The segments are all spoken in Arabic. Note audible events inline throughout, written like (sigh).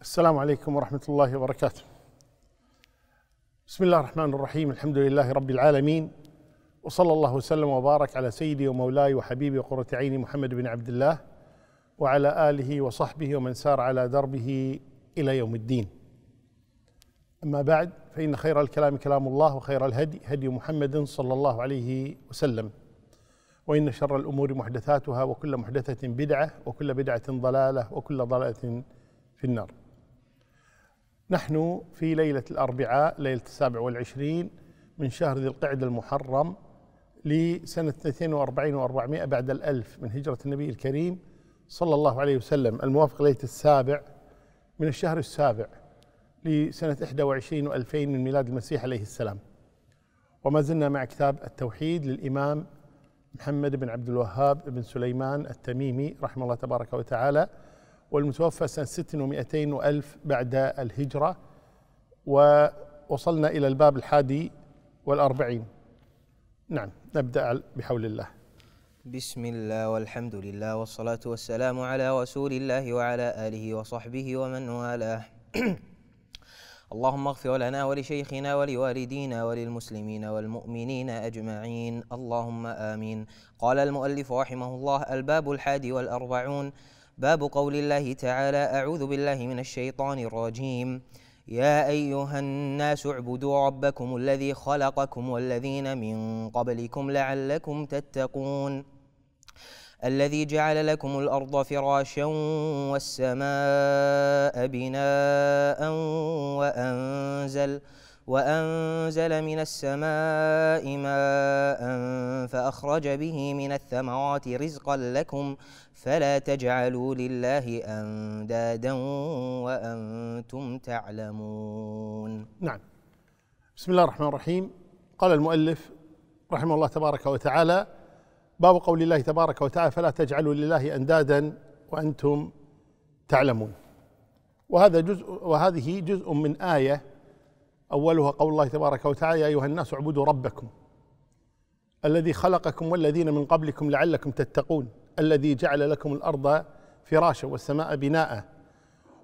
السلام عليكم ورحمة الله وبركاته. بسم الله الرحمن الرحيم، الحمد لله رب العالمين وصلى الله وسلم وبارك على سيدي ومولاي وحبيبي وقرة عيني محمد بن عبد الله وعلى آله وصحبه ومن سار على دربه إلى يوم الدين. أما بعد فإن خير الكلام كلام الله وخير الهدي هدي محمد صلى الله عليه وسلم. وإن شر الأمور محدثاتها وكل محدثة بدعة وكل بدعة ضلالة وكل ضلالة في النار نحن في ليلة الأربعاء ليلة السابع والعشرين من شهر ذي القعدة المحرم لسنة 42 و400 بعد الألف من هجرة النبي الكريم صلى الله عليه وسلم الموافق ليلة السابع من الشهر السابع لسنة 21 و2000 من ميلاد المسيح عليه السلام وما زلنا مع كتاب التوحيد للإمام محمد بن عبد الوهاب بن سليمان التميمي رحمه الله تبارك وتعالى والمتوفى سنة 6 و وألف بعد الهجرة ووصلنا إلى الباب الحادي والأربعين نعم نبدأ بحول الله بسم الله والحمد لله والصلاة والسلام على رسول الله وعلى آله وصحبه ومن والاه (clears throat) اللهم اغفر لنا ولشيخنا ولوالدينا وللمسلمين والمؤمنين أجمعين اللهم آمين قال المؤلف رحمه الله الباب الحادي والأربعون باب قول الله تعالى أعوذ بالله من الشيطان الرجيم يا أيها الناس اعبدوا ربكم الذي خلقكم والذين من قبلكم لعلكم تتقون الذي جعل لكم الأرض فراشا والسماء بناء وأنزل وأنزل من السماء ماء فأخرج به من الثمرات رزقا لكم فلا تجعلوا لله أندادا وأنتم تعلمون نعم بسم الله الرحمن الرحيم قال المؤلف رحمه الله تبارك وتعالى باب قول الله تبارك وتعالى فلا تجعلوا لله أندادا وأنتم تعلمون وهذا جزء وهذه جزء من آية اولها قول الله تبارك وتعالى يا ايها الناس اعبدوا ربكم الذي خلقكم والذين من قبلكم لعلكم تتقون الذي جعل لكم الارض فراشا والسماء بناء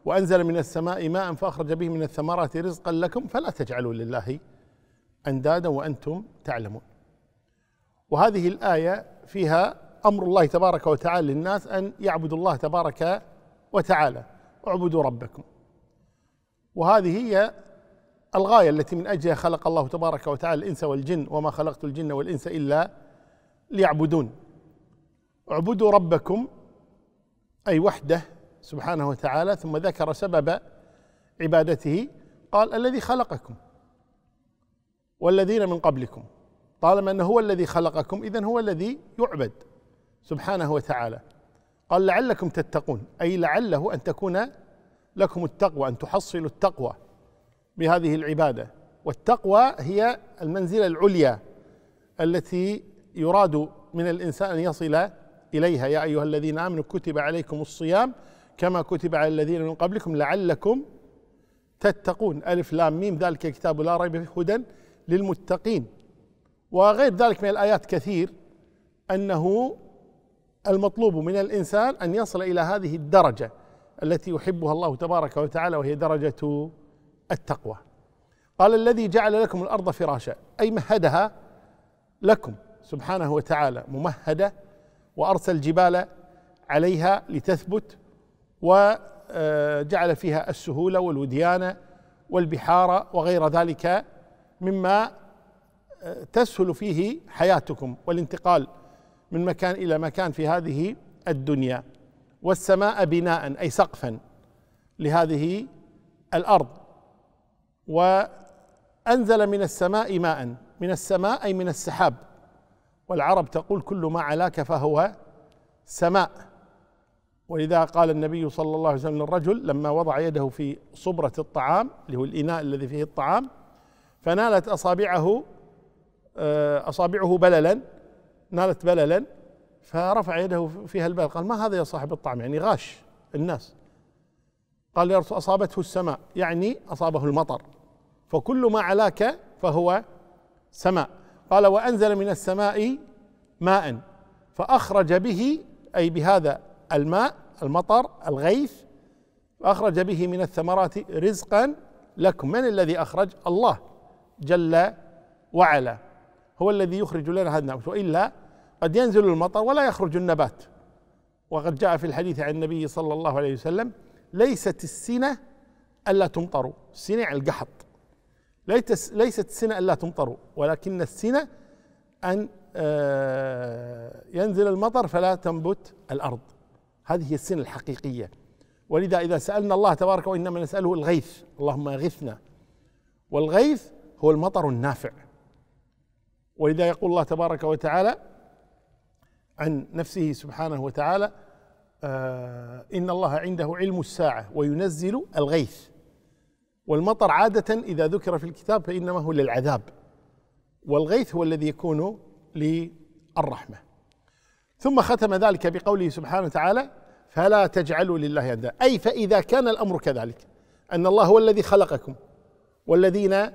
وانزل من السماء ماء فاخرج به من الثمرات رزقا لكم فلا تجعلوا لله اندادا وانتم تعلمون وهذه الايه فيها امر الله تبارك وتعالى للناس ان يعبدوا الله تبارك وتعالى اعبدوا ربكم وهذه هي الغاية التي من أجلها خلق الله تبارك وتعالى الإنس والجن وما خلقت الجن والإنس إلا ليعبدون اعبدوا ربكم أي وحده سبحانه وتعالى ثم ذكر سبب عبادته قال الذي خلقكم والذين من قبلكم طالما أنه هو الذي خلقكم إذا هو الذي يعبد سبحانه وتعالى قال لعلكم تتقون أي لعله أن تكون لكم التقوى أن تحصلوا التقوى بهذه العباده والتقوى هي المنزله العليا التي يراد من الانسان ان يصل اليها يا ايها الذين امنوا كتب عليكم الصيام كما كتب على الذين من قبلكم لعلكم تتقون ألف لام ميم ذلك كتاب لا ريب فيه هدى للمتقين وغير ذلك من الآيات كثير أنه المطلوب من الإنسان أن يصل إلى هذه الدرجة التي يحبها الله تبارك وتعالى وهي درجة التقوى قال الذي جعل لكم الارض فراشا اي مهدها لكم سبحانه وتعالى ممهده وارسل الجبال عليها لتثبت وجعل فيها السهوله والوديان والبحار وغير ذلك مما تسهل فيه حياتكم والانتقال من مكان الى مكان في هذه الدنيا والسماء بناء اي سقفا لهذه الارض وأنزل من السماء ماء من السماء أي من السحاب والعرب تقول كل ما علاك فهو سماء ولذا قال النبي صلى الله عليه وسلم للرجل لما وضع يده في صبرة الطعام اللي هو الإناء الذي فيه الطعام فنالت أصابعه آه، أصابعه بللا نالت بللا فرفع يده فيها البلل قال ما هذا يا صاحب الطعام يعني غاش الناس قال يا رسول أصابته السماء يعني أصابه المطر فكل ما علاك فهو سماء قال وأنزل من السماء ماء فأخرج به أي بهذا الماء المطر الغيث فأخرج به من الثمرات رزقا لكم من الذي أخرج الله جل وعلا هو الذي يخرج لنا هذا النبات وإلا قد ينزل المطر ولا يخرج النبات وقد جاء في الحديث عن النبي صلى الله عليه وسلم ليست السنة ألا تمطروا السنة يعني القحط ليست السنة ألا تمطروا ولكن السنة أن آه، ينزل المطر فلا تنبت الأرض هذه هي السنة الحقيقية ولذا إذا سألنا الله تبارك وإنما نسأله الغيث اللهم أغثنا والغيث هو المطر النافع ولذا يقول الله تبارك وتعالى عن نفسه سبحانه وتعالى آه، إن الله عنده علم الساعة وينزل الغيث والمطر عادة إذا ذكر في الكتاب فإنما هو للعذاب والغيث هو الذي يكون للرحمة ثم ختم ذلك بقوله سبحانه وتعالى فلا تجعلوا لله أندادا أي فإذا كان الأمر كذلك أن الله هو الذي خلقكم والذين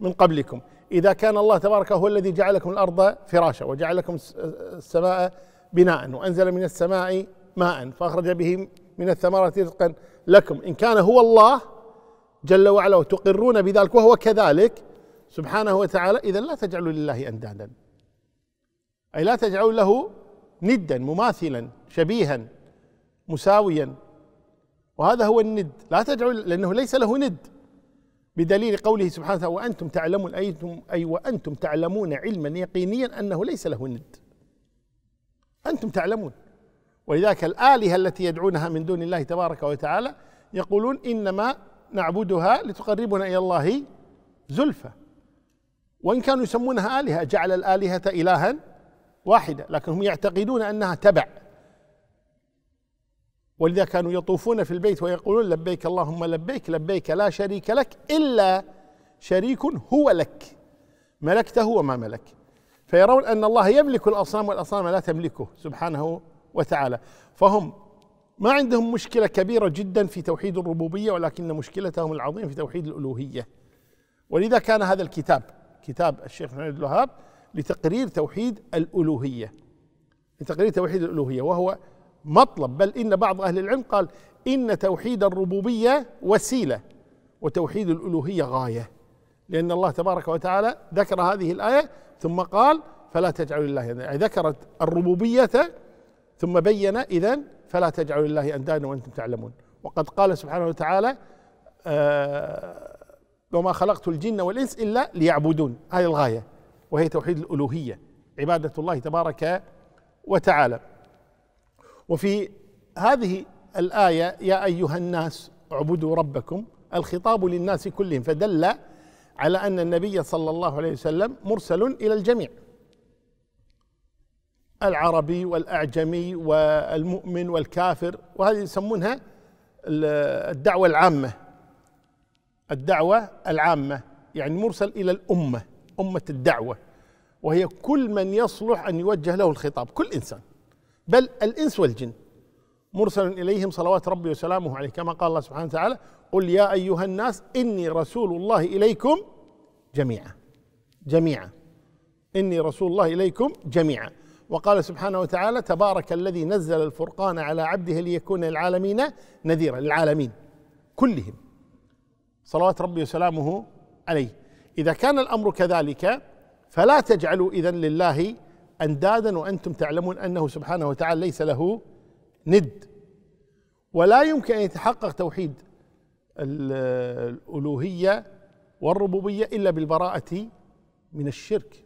من قبلكم إذا كان الله تبارك هو الذي جعلكم الأرض فراشا وجعلكم السماء بناء وأنزل من السماء ماء فأخرج به من الثمرة رزقا لكم إن كان هو الله جل وعلا وتقرون بذلك وهو كذلك سبحانه وتعالى إذا لا تجعلوا لله أندادا أي لا تجعلوا له ندا مماثلا شبيها مساويا وهذا هو الند لا تجعلوا لأنه ليس له ند بدليل قوله سبحانه وتعالى وأنتم تعلمون أيتم أي وأنتم تعلمون علما يقينيا أنه ليس له ند أنتم تعلمون ولذلك الآلهة التي يدعونها من دون الله تبارك وتعالى يقولون إنما نعبدها لتقربنا إلى الله زلفى وإن كانوا يسمونها آلهة جعل الآلهة إلها واحدة لكن هم يعتقدون أنها تبع ولذا كانوا يطوفون في البيت ويقولون لبيك اللهم لبيك لبيك لا شريك لك إلا شريك هو لك ملكته وما ملك فيرون أن الله يملك الأصنام والأصنام لا تملكه سبحانه وتعالى فهم ما عندهم مشكلة كبيرة جدا في توحيد الربوبية ولكن مشكلتهم العظيمة في توحيد الألوهية ولذا كان هذا الكتاب كتاب الشيخ محمد الوهاب لتقرير توحيد الألوهية لتقرير توحيد الألوهية وهو مطلب بل إن بعض أهل العلم قال إن توحيد الربوبية وسيلة وتوحيد الألوهية غاية لأن الله تبارك وتعالى ذكر هذه الآية ثم قال فلا تجعلوا لله يعني ذكرت الربوبية ثم بين إذا فلا تجعلوا لله أندادا وأنتم تعلمون وقد قال سبحانه وتعالى آه وما خلقت الجن والإنس إلا ليعبدون هذه الغاية وهي توحيد الألوهية عبادة الله تبارك وتعالى وفي هذه الآية يا أيها الناس اعبدوا ربكم الخطاب للناس كلهم فدل على أن النبي صلى الله عليه وسلم مرسل إلى الجميع العربي والأعجمي والمؤمن والكافر وهذه يسمونها الدعوة العامة الدعوة العامة يعني مرسل إلى الأمة أمة الدعوة وهي كل من يصلح أن يوجه له الخطاب كل إنسان بل الإنس والجن مرسل إليهم صلوات ربي وسلامه عليه كما قال الله سبحانه وتعالى قل يا أيها الناس إني رسول الله إليكم جميعا جميعا إني رسول الله إليكم جميعا وقال سبحانه وتعالى تبارك الذي نزل الفرقان على عبده ليكون العالمين نذيرا للعالمين كلهم صلوات ربي وسلامه عليه إذا كان الأمر كذلك فلا تجعلوا إذا لله أندادا وأنتم تعلمون أنه سبحانه وتعالى ليس له ند ولا يمكن أن يتحقق توحيد الألوهية والربوبية إلا بالبراءة من الشرك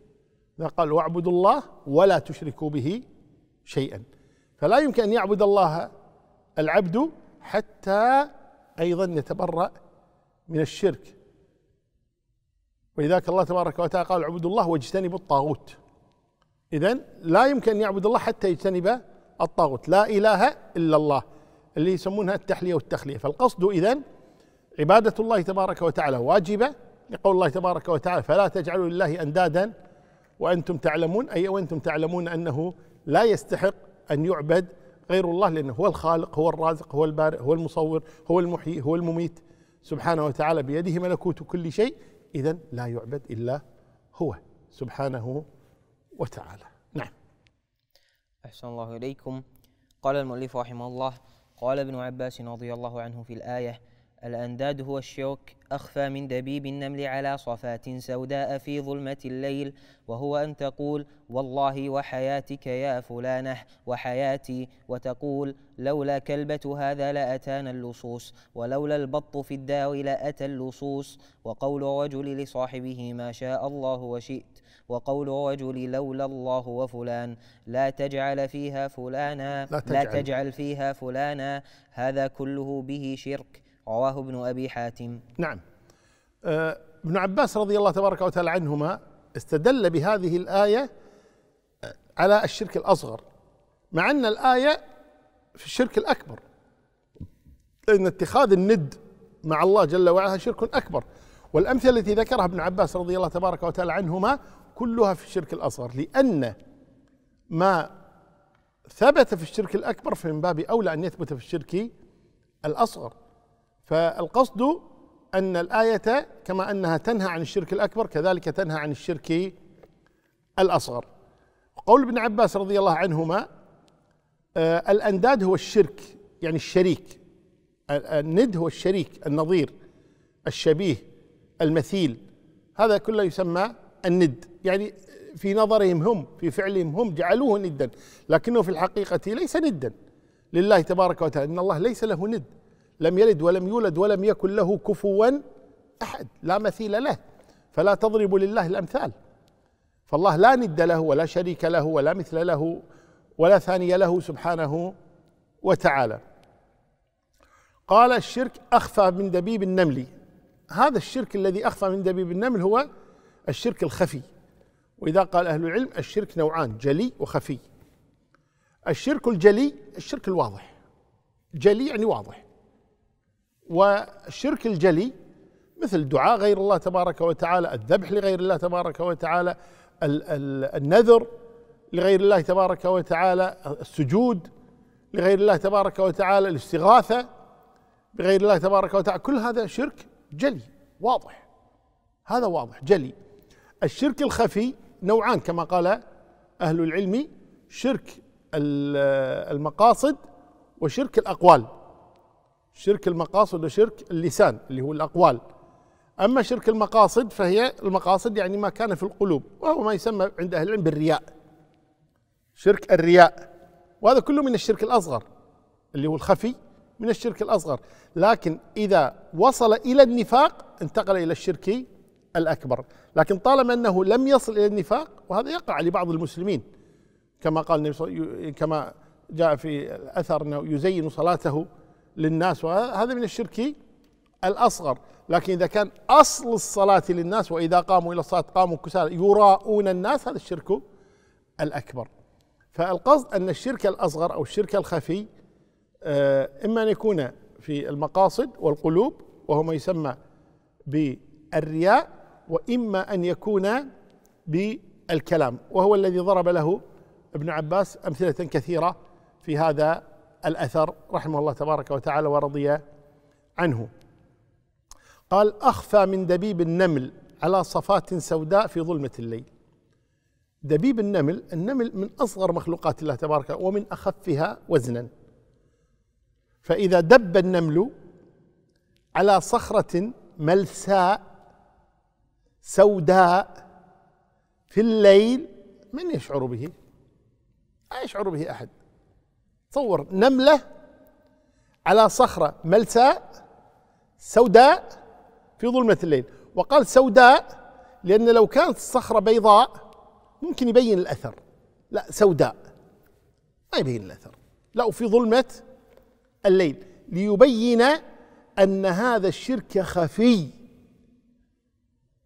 قال واعبدوا الله ولا تشركوا به شيئا فلا يمكن أن يعبد الله العبد حتى أيضا يتبرأ من الشرك ولذلك الله تبارك وتعالى قال اعبدوا الله واجتنبوا الطاغوت إذا لا يمكن أن يعبد الله حتى يجتنب الطاغوت لا إله إلا الله اللي يسمونها التحلية والتخلية فالقصد إذا عبادة الله تبارك وتعالى واجبة لقول الله تبارك وتعالى فلا تجعلوا لله أندادا وأنتم تعلمون أي وأنتم تعلمون أنه لا يستحق أن يعبد غير الله لأنه هو الخالق هو الرازق هو البارئ هو المصور هو المحيي هو المميت سبحانه وتعالى بيده ملكوت كل شيء إذا لا يعبد إلا هو سبحانه وتعالى نعم أحسن الله إليكم قال المؤلف رحمه الله قال ابن عباس رضي الله عنه في الآية الأنداد هو الشوك أخفى من دبيب النمل على صفات سوداء في ظلمة الليل وهو أن تقول والله وحياتك يا فلانة وحياتي وتقول لولا كلبة هذا لأتانا اللصوص ولولا البط في الداو لأتى اللصوص وقول رجل لصاحبه ما شاء الله وشئت وقول رجل لولا الله وفلان لا تجعل فيها فلانا لا تجعل, لا تجعل فيها فلانا هذا كله به شرك رواه ابن أبي حاتم نعم آه، ابن عباس رضي الله تبارك وتعالى عنهما استدل بهذه الآية آه، على الشرك الأصغر مع أن الآية في الشرك الأكبر ان اتخاذ الند مع الله جل وعلا شرك أكبر والأمثلة التي ذكرها ابن عباس رضي الله تبارك وتعالى عنهما كلها في الشرك الأصغر لأن ما ثبت في الشرك الأكبر فمن باب أولى أن يثبت في الشرك الأصغر فالقصد أن الآية كما أنها تنهى عن الشرك الأكبر كذلك تنهى عن الشرك الأصغر قول ابن عباس رضي الله عنهما آه الأنداد هو الشرك يعني الشريك الند هو الشريك النظير الشبيه المثيل هذا كله يسمى الند يعني في نظرهم هم في فعلهم هم جعلوه ندا لكنه في الحقيقة ليس ندا لله تبارك وتعالى إن الله ليس له ند لم يلد ولم يولد ولم يكن له كفوا أحد لا مثيل له فلا تضربوا لله الأمثال فالله لا ند له ولا شريك له ولا مثل له ولا ثاني له سبحانه وتعالى قال الشرك أخفى من دبيب النمل هذا الشرك الذي أخفى من دبيب النمل هو الشرك الخفي وإذا قال أهل العلم الشرك نوعان جلي وخفي الشرك الجلي الشرك الواضح جلي يعني واضح والشرك الجلي مثل دعاء غير الله تبارك وتعالى الذبح لغير الله تبارك وتعالى النذر لغير الله تبارك وتعالى السجود لغير الله تبارك وتعالى الاستغاثة بغير الله تبارك وتعالى كل هذا شرك جلي واضح هذا واضح جلي الشرك الخفي نوعان كما قال أهل العلم شرك المقاصد وشرك الأقوال شرك المقاصد وشرك اللسان اللي هو الأقوال أما شرك المقاصد فهي المقاصد يعني ما كان في القلوب وهو ما يسمى عند أهل العلم بالرياء شرك الرياء وهذا كله من الشرك الأصغر اللي هو الخفي من الشرك الأصغر لكن إذا وصل إلى النفاق انتقل إلى الشرك الأكبر لكن طالما أنه لم يصل إلى النفاق وهذا يقع لبعض المسلمين كما قال كما جاء في الأثر أنه يزين صلاته للناس وهذا من الشرك الأصغر لكن إذا كان أصل الصلاة للناس وإذا قاموا إلى الصلاة قاموا كسالى يراءون الناس هذا الشرك الأكبر فالقصد أن الشرك الأصغر أو الشرك الخفي آه، إما أن يكون في المقاصد والقلوب وهو ما يسمى بالرياء وإما أن يكون بالكلام وهو الذي ضرب له ابن عباس أمثلة كثيرة في هذا الأثر رحمه الله تبارك وتعالى ورضي عنه قال أخفى من دبيب النمل على صفات سوداء في ظلمة الليل دبيب النمل النمل من أصغر مخلوقات الله تبارك ومن أخفها وزنا فإذا دب النمل على صخرة ملساء سوداء في الليل من يشعر به؟ لا يشعر به أحد تصور نملة على صخرة ملساء سوداء في ظلمة الليل وقال سوداء لأن لو كانت الصخرة بيضاء ممكن يبين الأثر لا سوداء ما يبين الأثر لا في ظلمة الليل ليبين أن هذا الشرك خفي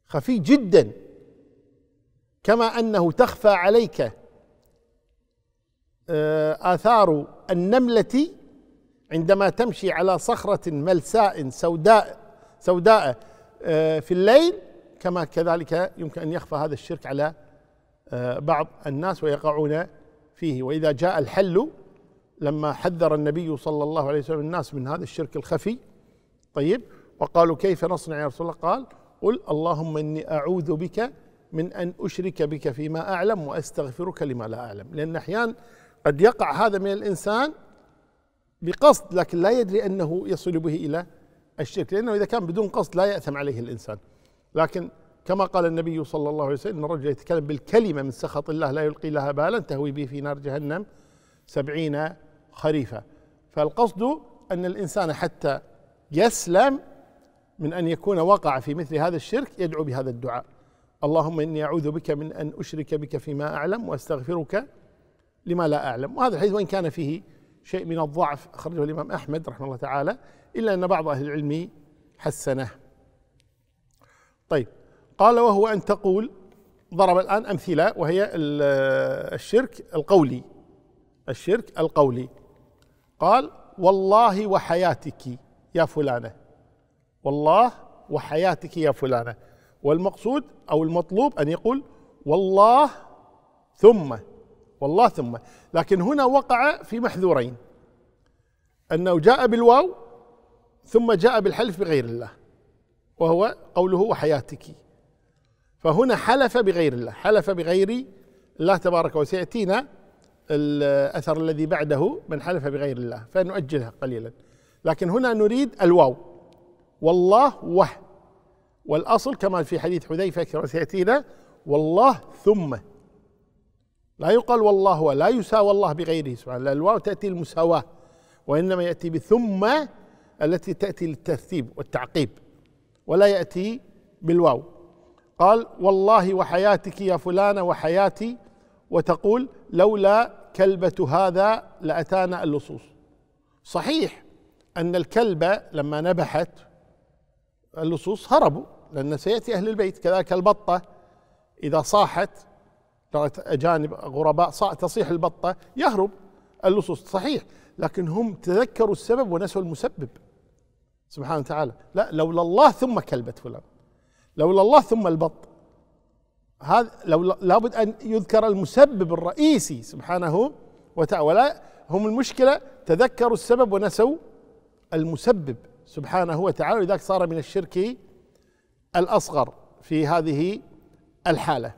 خفي جدا كما أنه تخفى عليك آه، آثار النملة عندما تمشي على صخرة ملساء سوداء سوداء آه، في الليل كما كذلك يمكن أن يخفى هذا الشرك على آه، بعض الناس ويقعون فيه وإذا جاء الحل لما حذر النبي صلى الله عليه وسلم الناس من هذا الشرك الخفي طيب وقالوا كيف نصنع يا رسول الله قال قل اللهم إني أعوذ بك من أن أشرك بك فيما أعلم وأستغفرك لما لا أعلم لأن أحيانا قد يقع هذا من الإنسان بقصد لكن لا يدري أنه يصل به إلى الشرك لأنه إذا كان بدون قصد لا يأثم عليه الإنسان لكن كما قال النبي صلى الله عليه وسلم ان الرجل يتكلم بالكلمه من سخط الله لا يلقي لها بالا تهوي به في نار جهنم سبعين خريفا فالقصد ان الانسان حتى يسلم من ان يكون وقع في مثل هذا الشرك يدعو بهذا الدعاء اللهم اني اعوذ بك من ان اشرك بك فيما اعلم واستغفرك لما لا أعلم وهذا الحديث وإن كان فيه شيء من الضعف أخرجه الإمام أحمد رحمه الله تعالى إلا أن بعض أهل العلم حسنه طيب قال وهو أن تقول ضرب الآن أمثلة وهي الشرك القولي الشرك القولي قال والله وحياتك يا فلانة والله وحياتك يا فلانة والمقصود أو المطلوب أن يقول والله ثم والله ثم لكن هنا وقع في محذورين أنه جاء بالواو ثم جاء بالحلف بغير الله وهو قوله وحياتك فهنا حلف بغير الله حلف بغير الله تبارك وسيأتينا الأثر الذي بعده من حلف بغير الله فنؤجلها قليلا لكن هنا نريد الواو والله وه والأصل كما في حديث حذيفة سيأتينا والله ثم لا يقال والله ولا يساوى الله بغيره سبحانه الواو تأتي المساواة وإنما يأتي بثم التي تأتي للترتيب والتعقيب ولا يأتي بالواو قال والله وحياتك يا فلانة وحياتي وتقول لولا كلبة هذا لأتانا اللصوص صحيح أن الكلبة لما نبحت اللصوص هربوا لأن سيأتي أهل البيت كذلك البطة إذا صاحت ترى اجانب غرباء تصيح البطه يهرب اللصوص صحيح لكن هم تذكروا السبب ونسوا المسبب سبحانه وتعالى لا لولا الله ثم كلبة فلان لولا الله ثم البط هذا لو لابد ان يذكر المسبب الرئيسي سبحانه وتعالى ولا هم المشكله تذكروا السبب ونسوا المسبب سبحانه وتعالى لذلك صار من الشرك الاصغر في هذه الحاله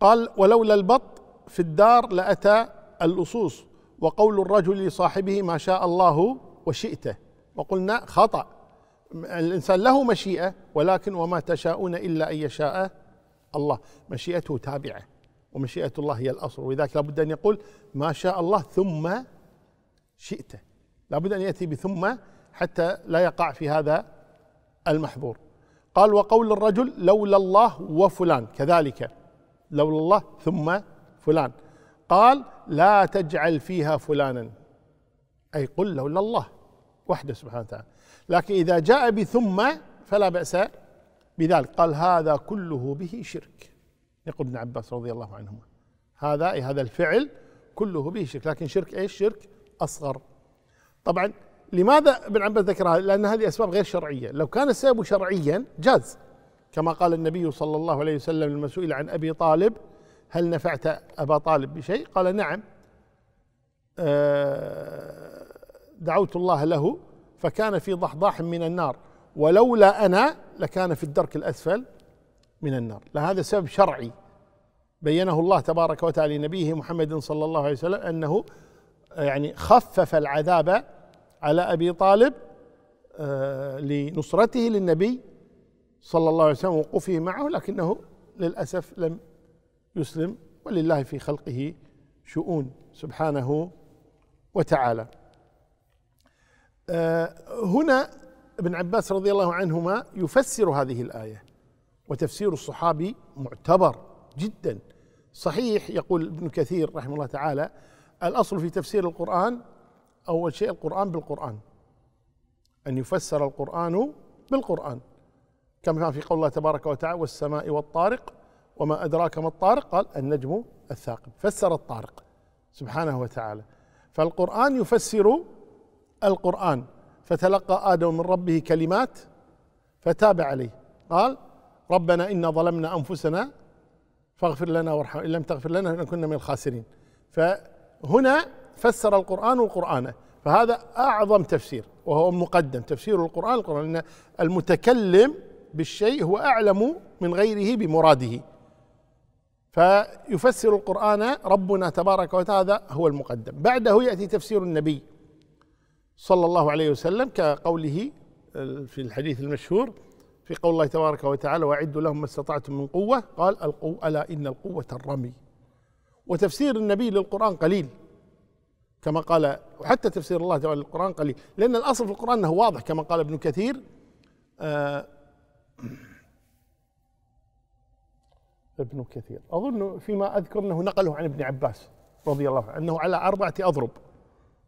قال ولولا البط في الدار لأتى اللصوص وقول الرجل لصاحبه ما شاء الله وشئته وقلنا خطأ الإنسان له مشيئة ولكن وما تشاءون إلا أن يشاء الله مشيئته تابعة ومشيئة الله هي الأصل ولذلك لابد أن يقول ما شاء الله ثم شئته لابد أن يأتي بثم حتى لا يقع في هذا المحظور قال وقول الرجل لولا الله وفلان كذلك لولا الله ثم فلان قال لا تجعل فيها فلانا أي قل لولا الله وحده سبحانه وتعالى لكن إذا جاء بثم فلا بأس بذلك قال هذا كله به شرك يقول ابن عباس رضي الله عنهما هذا أي هذا الفعل كله به شرك لكن شرك ايش شرك أصغر طبعا لماذا ابن عباس ذكر هذا لأن هذه أسباب غير شرعية لو كان السبب شرعيا جاز كما قال النبي صلى الله عليه وسلم المسؤول عن أبي طالب هل نفعت أبا طالب بشيء قال نعم آه، دعوت الله له فكان في ضحضاح من النار ولولا أنا لكان في الدرك الأسفل من النار لهذا سبب شرعي بينه الله تبارك وتعالى لنبيه محمد صلى الله عليه وسلم أنه آه، يعني خفف العذاب على أبي طالب آه، لنصرته للنبي صلى الله عليه وسلم وقوفه معه لكنه للأسف لم يسلم ولله في خلقه شؤون سبحانه وتعالى آه، هنا ابن عباس رضي الله عنهما يفسر هذه الآية وتفسير الصحابي معتبر جدا صحيح يقول ابن كثير رحمه الله تعالى الأصل في تفسير القرآن أول شيء القرآن بالقرآن أن يفسر القرآن بالقرآن كما في قول الله تبارك وتعالى والسماء والطارق وما أدراك ما الطارق قال النجم الثاقب فسر الطارق سبحانه وتعالى فالقرآن يفسر القرآن فتلقى آدم من ربه كلمات فتاب عليه قال ربنا إنا ظلمنا أنفسنا فاغفر لنا وارحمنا إن لم تغفر لنا لنكن من الخاسرين فهنا فسر القرآن وقرآنه فهذا أعظم تفسير وهو مقدم تفسير القرآن القرآن لأن المتكلم بالشيء هو أعلم من غيره بمراده فيفسر القرآن ربنا تبارك وتعالى هو المقدم بعده يأتي تفسير النبي صلى الله عليه وسلم كقوله آه، في الحديث المشهور في قول الله تبارك وتعالى واعدوا لهم ما استطعتم من قوه قال القو الا ان القوه الرمي وتفسير النبي للقران قليل كما قال وحتى تفسير الله تعالى للقران قليل لان الاصل في القران انه واضح كما قال ابن كثير آه، ابن كثير أظن فيما أذكر أنه نقله عن ابن عباس رضي الله عنه أنه على أربعة أضرب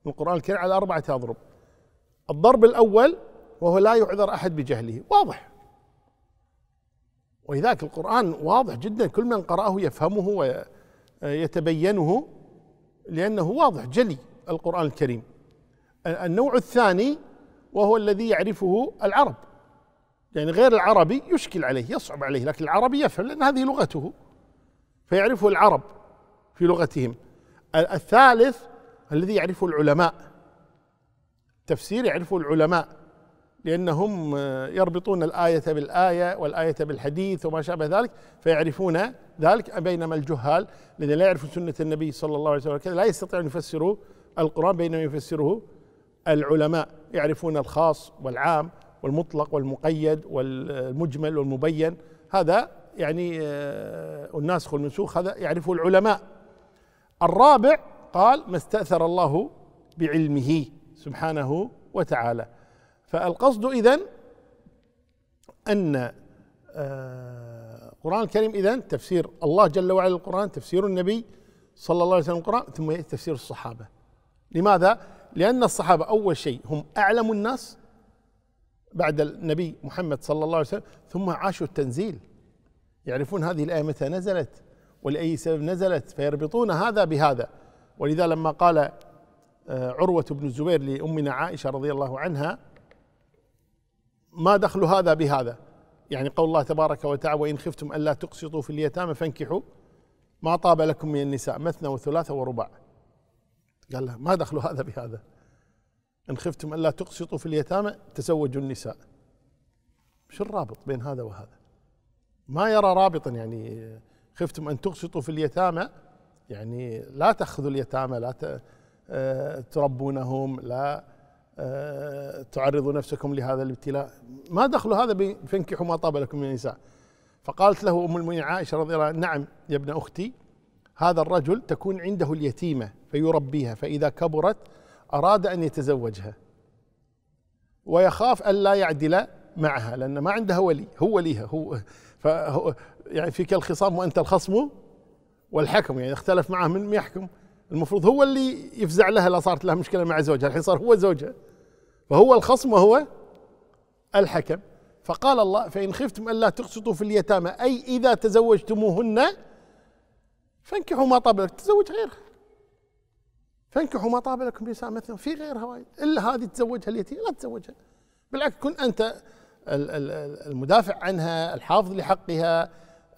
القرآن الكريم على أربعة أضرب الضرب الأول وهو لا يعذر أحد بجهله واضح ولذلك القرآن واضح جدا كل من قرأه يفهمه ويتبينه لأنه واضح جلي القرآن الكريم النوع الثاني وهو الذي يعرفه العرب يعني غير العربي يشكل عليه يصعب عليه لكن العربي يفهم لأن هذه لغته فيعرفه العرب في لغتهم الثالث الذي يعرفه العلماء تفسير يعرفه العلماء لأنهم آه، يربطون الآية بالآية والآية بالحديث وما شابه ذلك فيعرفون ذلك بينما الجهال الذين لا يعرفون سنة النبي صلى الله عليه وسلم لا يستطيعون يفسروا القرآن بينما يفسره العلماء يعرفون الخاص والعام والمطلق والمقيد والمجمل والمبين هذا يعني آه، الناسخ والمنسوخ هذا يعرفه العلماء الرابع قال ما استأثر الله بعلمه سبحانه وتعالى فالقصد إذن أن آه، القرآن الكريم إذن تفسير الله جل وعلا القرآن تفسير النبي صلى الله عليه وسلم القرآن ثم تفسير الصحابة لماذا؟ لأن الصحابة أول شيء هم أعلم الناس بعد النبي محمد صلى الله عليه وسلم ثم عاشوا التنزيل يعرفون هذه الآية متى نزلت ولأي سبب نزلت فيربطون هذا بهذا ولذا لما قال آه، عروة بن الزبير لأمنا عائشة رضي الله عنها ما دخل هذا بهذا يعني قول الله تبارك وتعالى وإن خفتم ألا تقسطوا في اليتامى فانكحوا ما طاب لكم من النساء مثنى وثلاثة ورباع قال لها ما دخل هذا بهذا إن خفتم ألا تقسطوا في اليتامى تزوجوا النساء شو الرابط بين هذا وهذا ما يرى رابطا يعني خفتم أن تقسطوا في اليتامى يعني لا تأخذوا اليتامى لا آه، تربونهم لا آه، تعرضوا نفسكم لهذا الابتلاء ما دخل هذا بفنكحوا ما طاب لكم من النساء فقالت له ام المؤمنين عائشه رضي الله عنها نعم يا ابن اختي هذا الرجل تكون عنده اليتيمه فيربيها فاذا كبرت أراد أن يتزوجها ويخاف ألا يعدل معها لأن ما عندها ولي هو وليها هو فهو يعني فيك الخصام وأنت الخصم والحكم يعني اختلف معه من يحكم المفروض هو اللي يفزع لها لا صارت لها مشكلة مع زوجها الحين صار هو زوجها فهو الخصم وهو الحكم فقال الله فإن خفتم ألا تقسطوا في اليتامى أي إذا تزوجتموهن فانكحوا ما طاب لك تزوج غيرها فانكحوا ما طاب لكم النساء مثلا في غيرها وايد الا هذه تزوجها اليتيم لا تزوجها بالعكس كن انت المدافع عنها الحافظ لحقها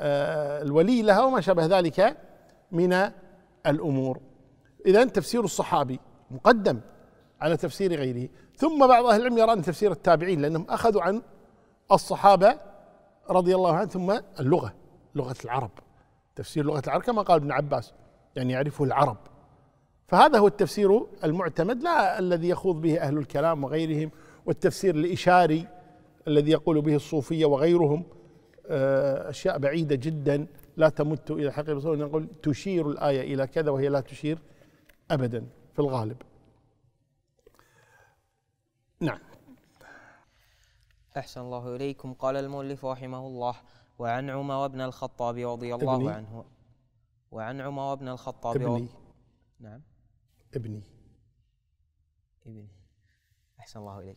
آه، الولي لها وما شابه ذلك من الامور اذا تفسير الصحابي مقدم على تفسير غيره ثم بعض اهل العلم يرى ان تفسير التابعين لانهم اخذوا عن الصحابه رضي الله عنهم ثم اللغه لغه العرب تفسير لغه العرب كما قال ابن عباس يعني يعرفه العرب فهذا هو التفسير المعتمد لا الذي يخوض به أهل الكلام وغيرهم والتفسير الإشاري الذي يقول به الصوفية وغيرهم آه، أشياء بعيدة جدا لا تمت إلى حقيقة نقول تشير الآية إلى كذا وهي لا تشير أبدا في الغالب نعم أحسن الله إليكم قال المؤلف رحمه الله وعن عمر وابن الخطاب رضي الله عنه وعن عمر وابن الخطاب ابني نعم ابني ابني أحسن الله إليك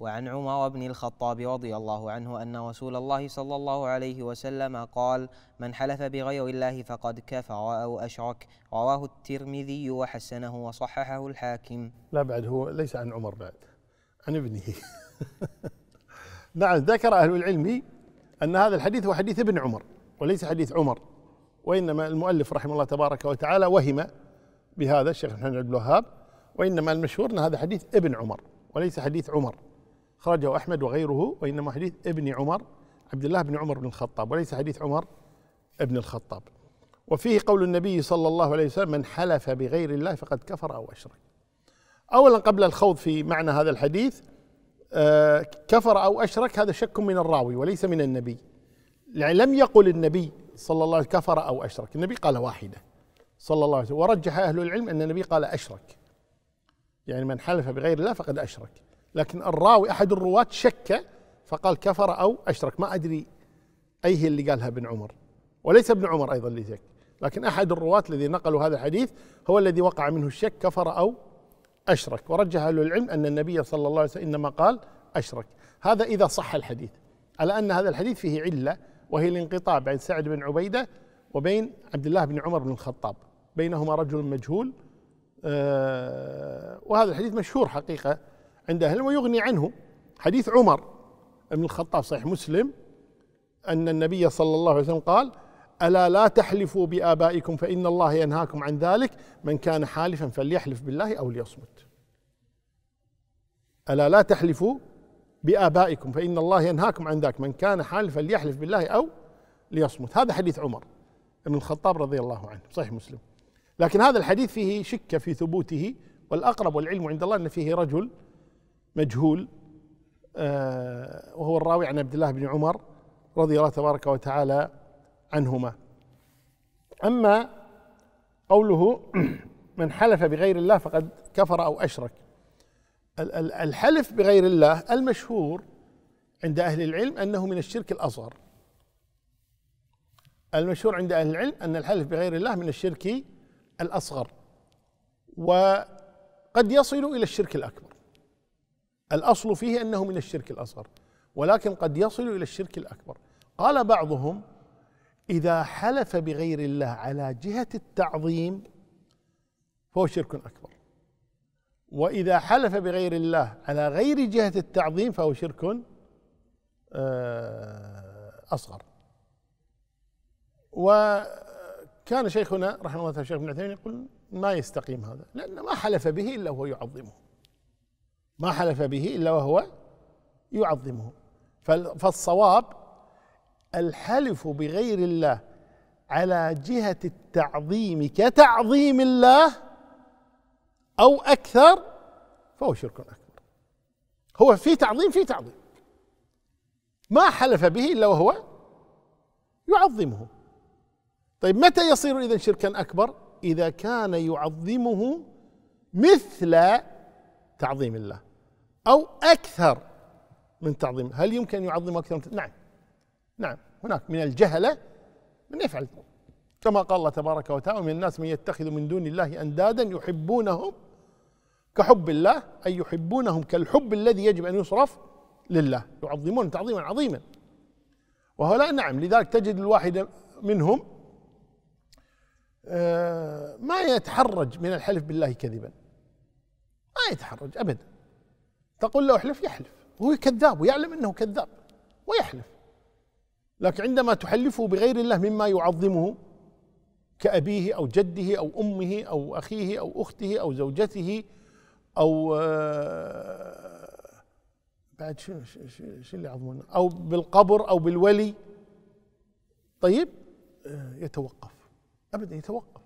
وعن عمر بن الخطاب رضي الله عنه أن رسول الله صلى الله عليه وسلم قال من حلف بغير الله فقد كفر أو أشرك رواه الترمذي وحسنه وصححه الحاكم لا بعد هو ليس عن عمر بعد عن ابنه (laughs) نعم ذكر أهل العلم أن هذا الحديث هو حديث ابن عمر وليس حديث عمر وإنما المؤلف رحمه الله تبارك وتعالى وهم بهذا الشيخ محمد عبد الوهاب وإنما المشهور أن هذا حديث ابن عمر وليس حديث عمر خرجه أحمد وغيره وإنما حديث ابن عمر عبد الله بن عمر بن الخطاب وليس حديث عمر ابن الخطاب وفيه قول النبي صلى الله عليه وسلم من حلف بغير الله فقد كفر أو أشرك أولا قبل الخوض في معنى هذا الحديث آه كفر أو أشرك هذا شك من الراوي وليس من النبي يعني لم يقل النبي صلى الله عليه وسلم كفر أو أشرك النبي قال واحدة صلى الله عليه وسلم ورجح أهل العلم أن النبي قال أشرك يعني من حلف بغير الله فقد أشرك لكن الراوي أحد الرواة شك فقال كفر أو أشرك ما أدري أي هي اللي قالها ابن عمر وليس ابن عمر أيضا اللي شك لكن أحد الرواة الذي نقلوا هذا الحديث هو الذي وقع منه الشك كفر أو أشرك ورجح أهل العلم أن النبي صلى الله عليه وسلم إنما قال أشرك هذا إذا صح الحديث على أن هذا الحديث فيه علة وهي الانقطاع بين سعد بن عبيدة وبين عبد الله بن عمر بن الخطاب بينهما رجل مجهول آه، وهذا الحديث مشهور حقيقة عند أهل ويغني عنه حديث عمر بن الخطاب صحيح مسلم أن النبي صلى الله عليه وسلم قال ألا لا تحلفوا بآبائكم فإن الله ينهاكم عن ذلك من كان حالفا فليحلف بالله أو ليصمت ألا لا تحلفوا بآبائكم فإن الله ينهاكم عن ذلك من كان حالفا ليحلف بالله أو ليصمت هذا حديث عمر بن الخطاب رضي الله عنه صحيح مسلم لكن هذا الحديث فيه شك في ثبوته والأقرب والعلم عند الله أن فيه رجل مجهول آه، وهو الراوي عن عبد الله بن عمر رضي الله تبارك وتعالى عنهما أما قوله (clears throat) من حلف بغير الله فقد كفر أو أشرك الحلف بغير الله المشهور عند أهل العلم أنه من الشرك الأصغر المشهور عند أهل العلم أن الحلف بغير الله من الشرك الأصغر وقد يصل إلى الشرك الأكبر الأصل فيه أنه من الشرك الأصغر ولكن قد يصل إلى الشرك الأكبر قال بعضهم إذا حلف بغير الله على جهة التعظيم فهو شرك أكبر وإذا حلف بغير الله على غير جهة التعظيم فهو شرك آه، أصغر و كان شيخنا رحمه الله الشيخ ابن عثيمين يقول ما يستقيم هذا لأن ما حلف به إلا وهو يعظمه ما حلف به إلا وهو يعظمه فالصواب الحلف بغير الله على جهة التعظيم كتعظيم الله أو أكثر فهو شرك أكبر هو في تعظيم في تعظيم ما حلف به إلا وهو يعظمه طيب متى يصير إذا شركا أكبر إذا كان يعظمه مثل تعظيم الله أو أكثر من تعظيم هل يمكن يعظم أكثر من نعم نعم هناك من الجهلة من يفعل كما قال الله تبارك وتعالى من الناس من يتخذ من دون الله أندادا يحبونهم كحب الله أي يحبونهم كالحب الذي يجب أن يصرف لله يعظمون تعظيما عظيما وهؤلاء نعم لذلك تجد الواحد منهم آه، ما يتحرج من الحلف بالله كذبا ما يتحرج ابدا تقول له احلف يحلف هو كذاب ويعلم انه كذاب ويحلف لكن عندما تحلفه بغير الله مما يعظمه كأبيه أو جده أو أمه أو أخيه أو أخته أو زوجته أو آه، بعد شو شو اللي يعظمونه أو بالقبر أو بالولي طيب آه، يتوقف ابدا يتوقف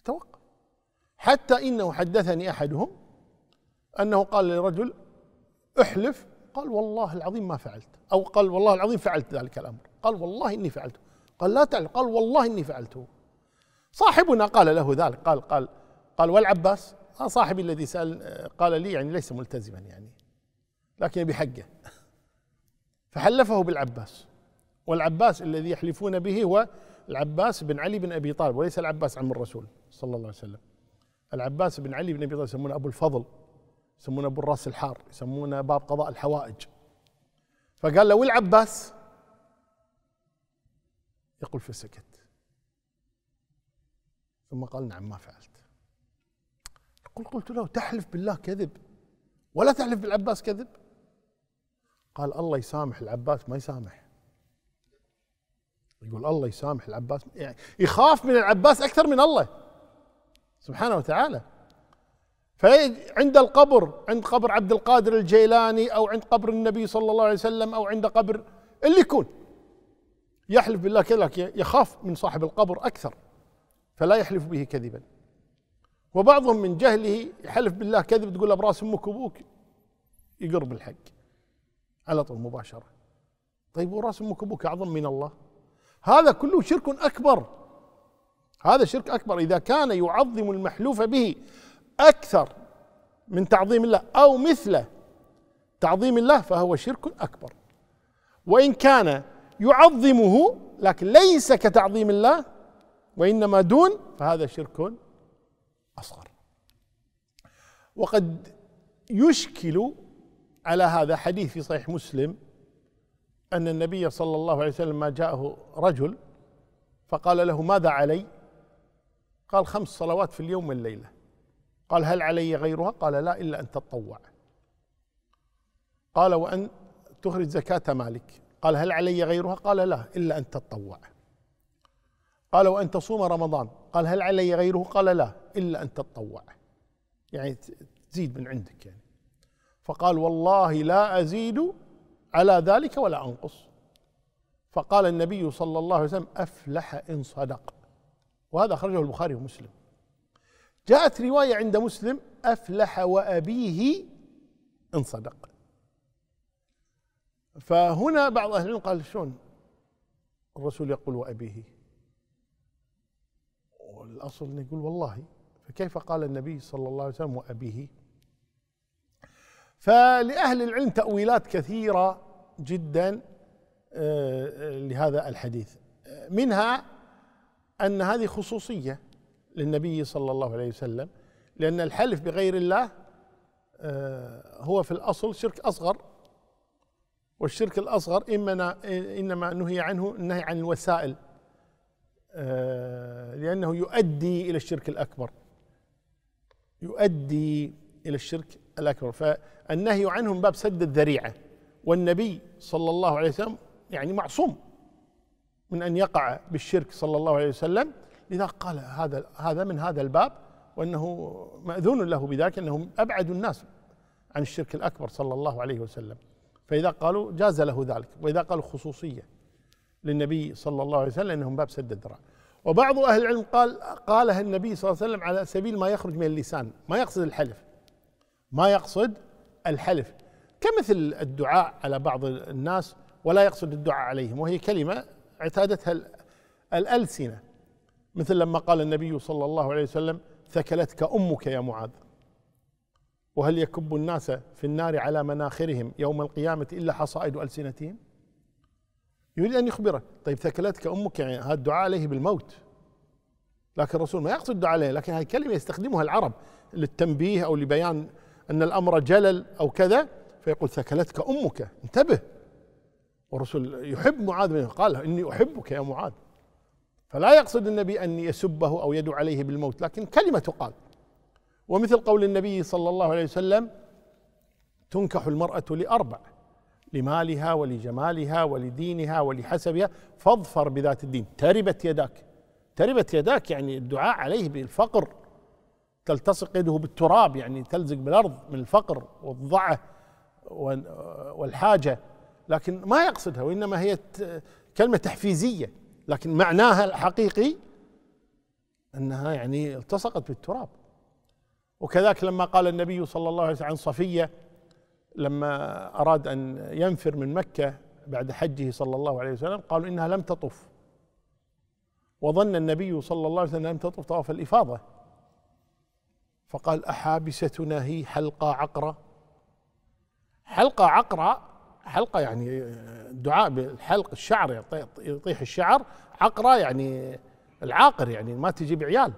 يتوقف حتى انه حدثني احدهم انه قال لرجل احلف قال والله العظيم ما فعلت او قال والله العظيم فعلت ذلك الامر قال والله اني فعلته قال لا تعلم قال والله اني فعلته صاحبنا قال له ذلك قال قال قال والعباس صاحبي الذي سال قال لي يعني ليس ملتزما يعني لكن بحقه فحلفه بالعباس والعباس الذي يحلفون به هو العباس بن علي بن ابي طالب وليس العباس عم الرسول صلى الله عليه وسلم العباس بن علي بن ابي طالب يسمونه ابو الفضل يسمونه ابو الراس الحار يسمونه باب قضاء الحوائج فقال له والعباس يقول فسكت ثم قال نعم ما فعلت يقول قلت له تحلف بالله كذب ولا تحلف بالعباس كذب قال الله يسامح العباس ما يسامح يقول الله يسامح العباس يعني يخاف من العباس اكثر من الله سبحانه وتعالى فعند القبر عند قبر عبد القادر الجيلاني او عند قبر النبي صلى الله عليه وسلم او عند قبر اللي يكون يحلف بالله كذلك يخاف من صاحب القبر اكثر فلا يحلف به كذبا وبعضهم من جهله يحلف بالله كذب تقول له براس امك وابوك يقرب الحق على طول مباشره طيب وراس امك وابوك اعظم من الله هذا كله شرك أكبر هذا شرك أكبر إذا كان يعظم المحلوف به أكثر من تعظيم الله أو مثله تعظيم الله فهو شرك أكبر وإن كان يعظمه لكن ليس كتعظيم الله وإنما دون فهذا شرك أصغر وقد يشكل على هذا حديث في صحيح مسلم أن النبي صلى الله عليه وسلم ما جاءه رجل فقال له ماذا علي قال خمس صلوات في اليوم والليلة قال هل علي غيرها قال لا إلا أن تطوع قال وأن تخرج زكاة مالك قال هل علي غيرها قال لا إلا أن تطوع قال وأن تصوم رمضان قال هل علي غيره قال لا إلا أن تطوع يعني تزيد من عندك يعني فقال والله لا أزيد على ذلك ولا أنقص فقال النبي صلى الله عليه وسلم أفلح إن صدق وهذا أخرجه البخاري ومسلم جاءت رواية عند مسلم أفلح وأبيه إن صدق فهنا بعض أهل العلم قال شلون الرسول يقول وأبيه والأصل أن يقول والله فكيف قال النبي صلى الله عليه وسلم وأبيه فلأهل العلم تأويلات كثيرة جدا آه، آه، لهذا الحديث منها أن هذه خصوصية للنبي صلى الله عليه وسلم لأن الحلف بغير الله آه، هو في الأصل شرك أصغر والشرك الأصغر إما إنما نهي عنه النهي عن الوسائل لأنه يؤدي إلى الشرك الأكبر يؤدي إلى الشرك الأكبر فالنهي عنهم باب سد الذريعة والنبي صلى الله عليه وسلم يعني معصوم من أن يقع بالشرك صلى الله عليه وسلم لذا قال هذا هذا من هذا الباب وأنه مأذون له بذلك أنهم أبعد الناس عن الشرك الأكبر صلى الله عليه وسلم فإذا قالوا جاز له ذلك وإذا قالوا خصوصية للنبي صلى الله عليه وسلم أنهم باب سد الذراع وبعض أهل العلم قال قالها النبي صلى الله عليه وسلم على سبيل ما يخرج من اللسان ما يقصد الحلف ما يقصد الحلف كمثل الدعاء على بعض الناس ولا يقصد الدعاء عليهم وهي كلمة اعتادتها الألسنة مثل لما قال النبي صلى الله عليه وسلم ثكلتك أمك يا معاذ وهل يكب الناس في النار على مناخرهم يوم القيامة إلا حصائد ألسنتهم يريد أن يخبره طيب ثكلتك أمك يعني هذا الدعاء عليه بالموت لكن الرسول ما يقصد الدعاء عليه لكن هذه كلمة يستخدمها العرب للتنبيه أو لبيان أن الأمر جلل أو كذا فيقول ثكلتك أمك انتبه والرسول يحب معاذ بن قال إني أحبك يا معاذ فلا يقصد النبي أن يسبه أو يدعو عليه بالموت لكن كلمة تقال ومثل قول النبي صلى الله عليه وسلم تنكح المرأة لأربع لمالها ولجمالها ولدينها ولحسبها فاظفر بذات الدين تربت يداك تربت يداك يعني الدعاء عليه بالفقر تلتصق يده بالتراب يعني تلزق بالارض من الفقر والضعه والحاجه لكن ما يقصدها وانما هي كلمه تحفيزيه لكن معناها الحقيقي انها يعني التصقت بالتراب وكذلك لما قال النبي صلى الله عليه وسلم عن صفيه لما اراد ان ينفر من مكه بعد حجه صلى الله عليه وسلم قالوا انها لم تطف وظن النبي صلى الله عليه وسلم لم تطف طواف الافاضه فقال أحابستنا هي حلقة عقرة حلقة عقرة حلقة يعني الدعاء آه، بالحلق الشعر يطيح الشعر عقرة يعني العاقر يعني ما تجيب عيال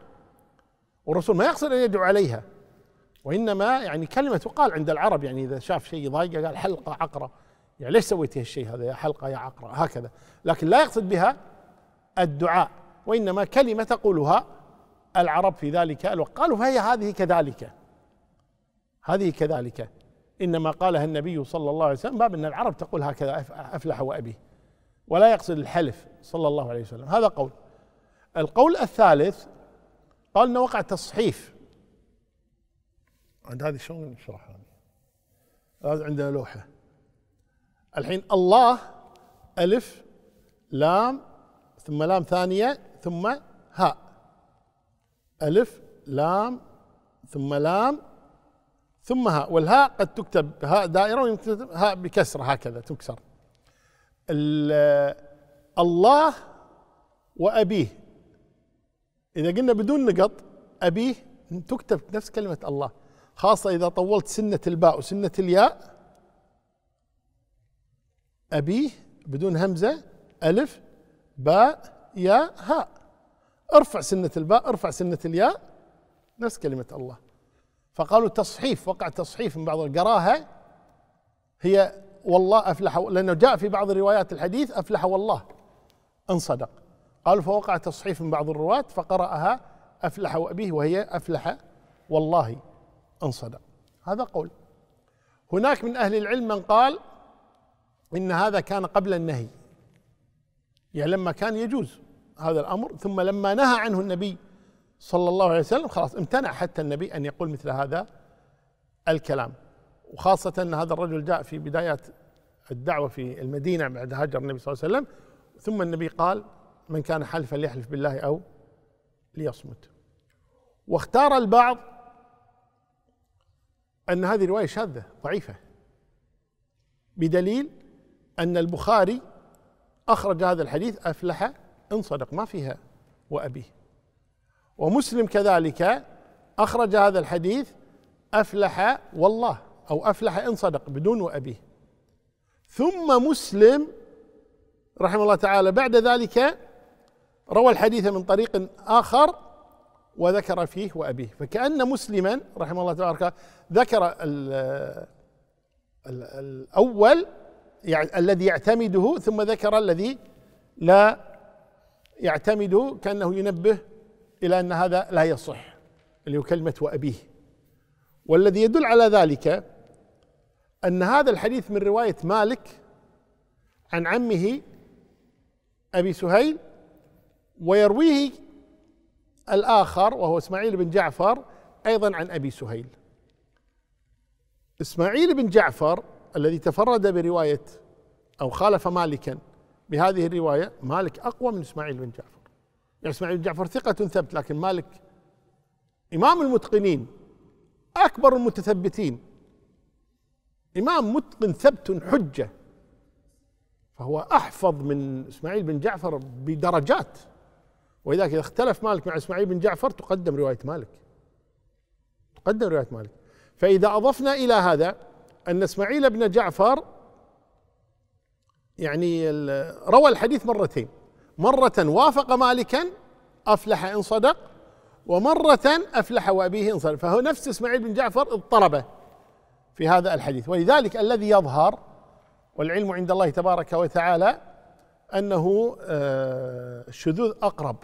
والرسول ما يقصد أن يدعو عليها وإنما يعني كلمة تقال عند العرب يعني إذا شاف شيء يضايقه قال حلقة عقرة يعني ليش سويت هالشيء هذا يا حلقة يا عقرة هكذا لكن لا يقصد بها الدعاء وإنما كلمة تقولها العرب في ذلك الوقت قالوا فهي هذه كذلك هذه كذلك إنما قالها النبي صلى الله عليه وسلم باب أن العرب تقول هكذا أفلح وأبي ولا يقصد الحلف صلى الله عليه وسلم هذا قول القول الثالث قال أنه وقع تصحيف عند هذه شلون نشرحها هذا عندنا لوحة الحين الله ألف لام ثم لام ثانية ثم هاء ألف لام ثم لام ثم هاء والهاء قد تكتب هاء دائرة ويكتب هاء بكسرة هكذا تكسر الله وأبيه إذا قلنا بدون نقط أبيه تكتب نفس كلمة الله خاصة إذا طولت سنة الباء وسنة الياء أبيه بدون همزة ألف باء ياء هاء ارفع سنة الباء ارفع سنة الياء نفس كلمة الله فقالوا تصحيف وقع تصحيف من بعض القراها هي والله أفلح لأنه جاء في بعض روايات الحديث أفلح والله إن صدق قالوا فوقع تصحيف من بعض الرواة فقرأها أفلح وأبيه وهي أفلح والله إن صدق هذا قول هناك من أهل العلم من قال إن هذا كان قبل النهي يعني لما كان يجوز هذا الامر ثم لما نهى عنه النبي صلى الله عليه وسلم خلاص امتنع حتى النبي ان يقول مثل هذا الكلام وخاصه ان هذا الرجل جاء في بدايات الدعوه في المدينه بعد هاجر النبي صلى الله عليه وسلم ثم النبي قال من كان حلفا ليحلف بالله او ليصمت واختار البعض ان هذه الروايه شاذه ضعيفه بدليل ان البخاري اخرج هذا الحديث افلح انصدق ما فيها وأبيه ومسلم كذلك أخرج هذا الحديث أفلح والله أو أفلح إن صدق بدون وأبيه ثم مسلم رحمه الله تعالى بعد ذلك روى الحديث من طريق آخر وذكر فيه وأبيه فكأن مسلما رحمه الله تبارك ذكر الـ الـ الأول يعني الذي يعتمده ثم ذكر الذي لا يعتمد كأنه ينبه إلى أن هذا لا يصح اللي هو كلمة وأبيه والذي يدل على ذلك أن هذا الحديث من رواية مالك عن عمه أبي سهيل ويرويه الآخر وهو إسماعيل بن جعفر أيضا عن أبي سهيل إسماعيل بن جعفر الذي تفرد برواية أو خالف مالكا بهذه الرواية مالك أقوى من إسماعيل بن جعفر يعني إسماعيل بن جعفر ثقة ثبت لكن مالك إمام المتقنين أكبر المتثبتين إمام متقن ثبت حجة فهو أحفظ من إسماعيل بن جعفر بدرجات ولذلك إذا اختلف مالك مع إسماعيل بن جعفر تقدم رواية مالك تقدم رواية مالك فإذا أضفنا إلى هذا أن إسماعيل بن جعفر يعني روى الحديث مرتين مرة وافق مالكا أفلح إن صدق ومرة أفلح وأبيه إن صدق فهو نفس إسماعيل بن جعفر اضطرب في هذا الحديث ولذلك الذي يظهر والعلم عند الله تبارك وتعالى أنه آه، الشذوذ أقرب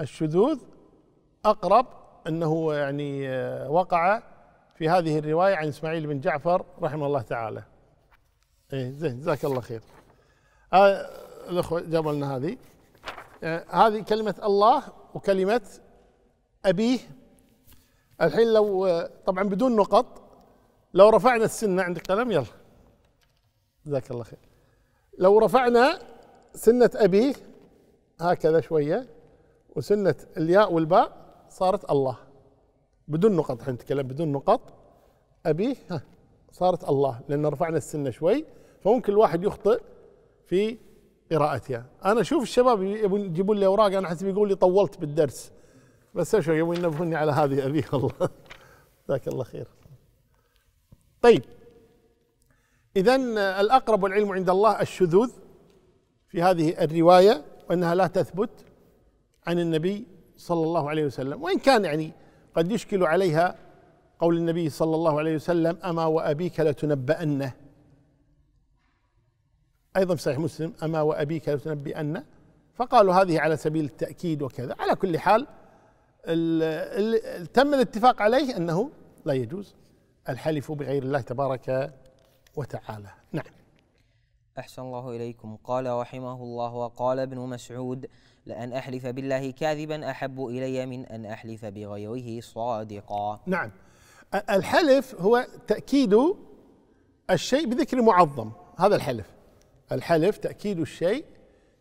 الشذوذ أقرب أنه يعني آه، وقع في هذه الرواية عن إسماعيل بن جعفر رحمه الله تعالى اي زين جزاك الله خير آه الاخوه جابوا لنا هذه آه هذه كلمه الله وكلمه ابيه الحين لو آه، طبعا بدون نقط لو رفعنا السنه عندك قلم يلا جزاك الله خير لو رفعنا سنه ابيه هكذا شويه وسنه الياء والباء صارت الله بدون نقط الحين نتكلم بدون نقط ابيه ها صارت الله لأن رفعنا السنة شوي فممكن الواحد يخطئ في قراءتها أنا أشوف الشباب يجيبون لي أوراق أنا حسب يقول لي طولت بالدرس بس أشوف يبون ينبهوني على هذه ابي (laughs) الله جزاك الله خير طيب إذا الأقرب والعلم عند الله الشذوذ في هذه الرواية وأنها لا تثبت عن النبي صلى الله عليه وسلم وإن كان يعني قد يشكل عليها قول النبي صلى الله عليه وسلم أما وأبيك لتنبأنه أيضا في صحيح مسلم أما وأبيك لتنبئنه فقالوا هذه على سبيل التأكيد وكذا على كل حال تم الاتفاق عليه أنه لا يجوز الحلف بغير الله تبارك وتعالى نعم أحسن الله إليكم قال رحمه الله وقال ابن مسعود لأن أحلف بالله كاذبا أحب إلي من أن أحلف بغيره صادقا نعم الحلف هو تأكيد الشيء بذكر معظم هذا الحلف الحلف تأكيد الشيء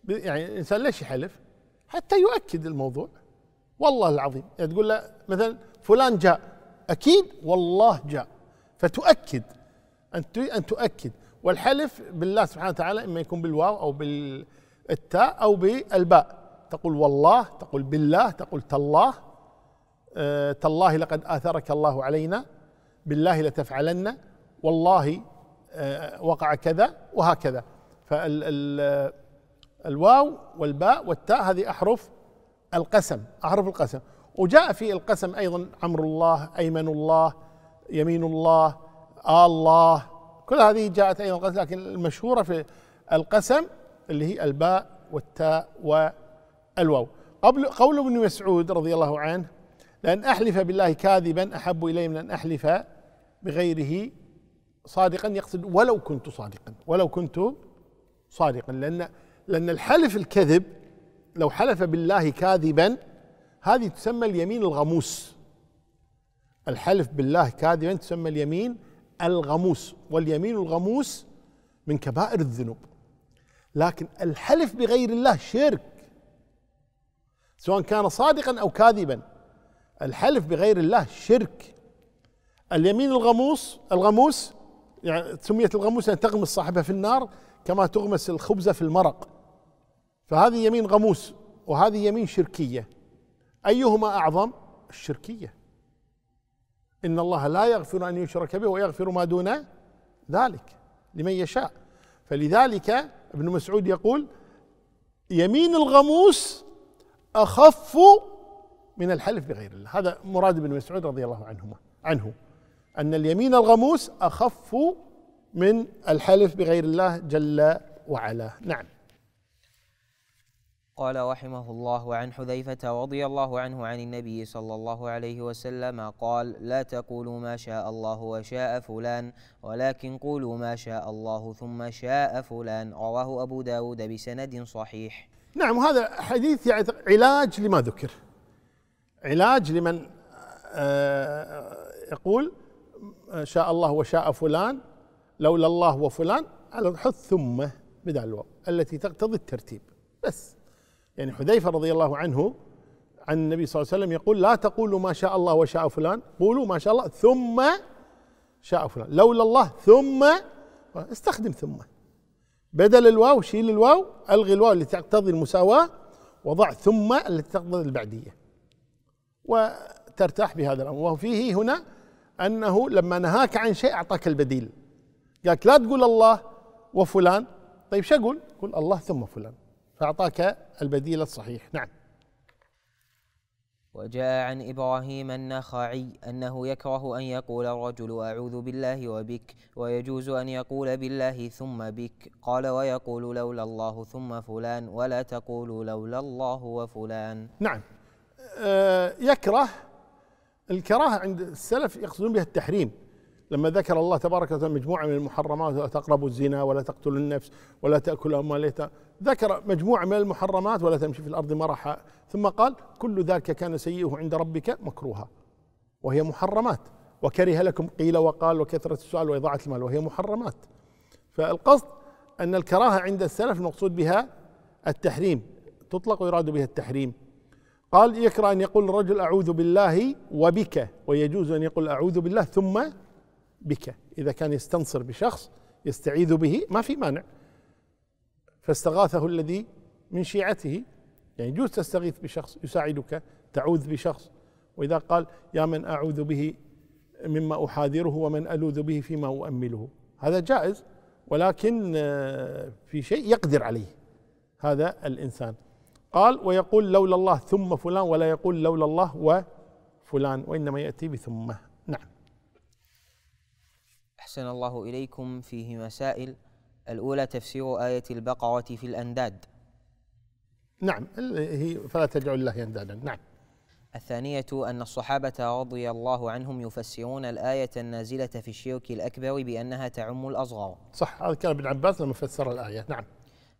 يعني الإنسان ليش يحلف حتى يؤكد الموضوع والله العظيم يعني تقول له مثلا فلان جاء أكيد والله جاء فتؤكد أن أن تؤكد والحلف بالله سبحانه وتعالى إما يكون بالواو أو بالتاء أو بالباء تقول والله تقول بالله تقول تالله آه، تالله لقد آثرك الله علينا بالله لتفعلن والله آه، وقع كذا وهكذا فالواو والباء والتاء هذه أحرف القسم أحرف القسم وجاء في القسم أيضا عمر الله أيمن الله يمين الله آه الله كل هذه جاءت أيضا لكن المشهورة في القسم اللي هي الباء والتاء والواو قبل قول ابن مسعود رضي الله عنه لأن أحلف بالله كاذبا أحب إلي من أن أحلف بغيره صادقا يقصد ولو كنت صادقا ولو كنت صادقا لأن لأن الحلف الكذب لو حلف بالله كاذبا هذه تسمى اليمين الغموس الحلف بالله كاذبا تسمى اليمين الغموس واليمين الغموس من كبائر الذنوب لكن الحلف بغير الله شرك سواء كان صادقا او كاذبا الحلف بغير الله شرك اليمين الغموس الغموس يعني سميت الغموس أن يعني تغمس صاحبها في النار كما تغمس الخبزة في المرق فهذه يمين غموس وهذه يمين شركية أيهما أعظم الشركية إن الله لا يغفر أن يشرك به ويغفر ما دون ذلك لمن يشاء فلذلك ابن مسعود يقول يمين الغموس أخف من الحلف بغير الله هذا مراد بن مسعود رضي الله عنهما عنه أن اليمين الغموس أخف من الحلف بغير الله جل وعلا نعم قال رحمه الله عن حذيفة رضي الله عنه عن النبي صلى الله عليه وسلم قال لا تقولوا ما شاء الله وشاء فلان ولكن قولوا ما شاء الله ثم شاء فلان رواه أبو داود بسند صحيح نعم هذا حديث علاج لما ذكر علاج لمن آه، آه، يقول آه، شاء الله وشاء فلان لولا الله وفلان على الحث ثم بدل الواو التي تقتضي الترتيب بس يعني حذيفه رضي الله عنه عن النبي صلى الله عليه وسلم يقول لا تقولوا ما شاء الله وشاء فلان قولوا ما شاء الله ثم شاء فلان لولا الله ثم استخدم ثم بدل الواو شيل الواو الغي الواو التي تقتضي المساواه وضع ثم التي تقتضي البعديه وترتاح بهذا الامر وفيه هنا انه لما نهاك عن شيء اعطاك البديل قالك لا تقول الله وفلان طيب شو اقول؟ قل الله ثم فلان فاعطاك البديل الصحيح نعم وجاء عن إبراهيم النخعي أنه يكره أن يقول الرجل أعوذ بالله وبك ويجوز أن يقول بالله ثم بك قال ويقول لولا الله ثم فلان ولا تقول لولا الله وفلان نعم آه، يكره الكراهه عند السلف يقصدون بها التحريم لما ذكر الله تبارك وتعالى مجموعه من المحرمات لا تقربوا الزنا ولا تقتلوا النفس ولا تاكلوا اموال ذكر مجموعه من المحرمات ولا تمشي في الارض مرحا ثم قال كل ذلك كان سيئه عند ربك مكروها وهي محرمات وكره لكم قيل وقال وكثره السؤال واضاعه المال وهي محرمات فالقصد ان الكراهه عند السلف المقصود بها التحريم تطلق ويراد بها التحريم قال يكره أن يقول الرجل أعوذ بالله وبك ويجوز أن يقول أعوذ بالله ثم بك إذا كان يستنصر بشخص يستعيذ به ما في مانع فاستغاثه الذي من شيعته يعني يجوز تستغيث بشخص يساعدك تعوذ بشخص وإذا قال يا من أعوذ به مما أحاذره ومن ألوذ به فيما أؤمله هذا جائز ولكن آه، في شيء يقدر عليه هذا الإنسان قال ويقول لولا الله ثم فلان ولا يقول لولا الله وفلان وإنما يأتي بثم نعم أحسن الله إليكم فيه مسائل الأولى تفسير آية البقرة في الأنداد نعم هي فلا تجعل الله أندادا نعم الثانية أن الصحابة رضي الله عنهم يفسرون الآية النازلة في الشرك الأكبر بأنها تعم الأصغر صح هذا كان ابن عباس لما فسر الآية نعم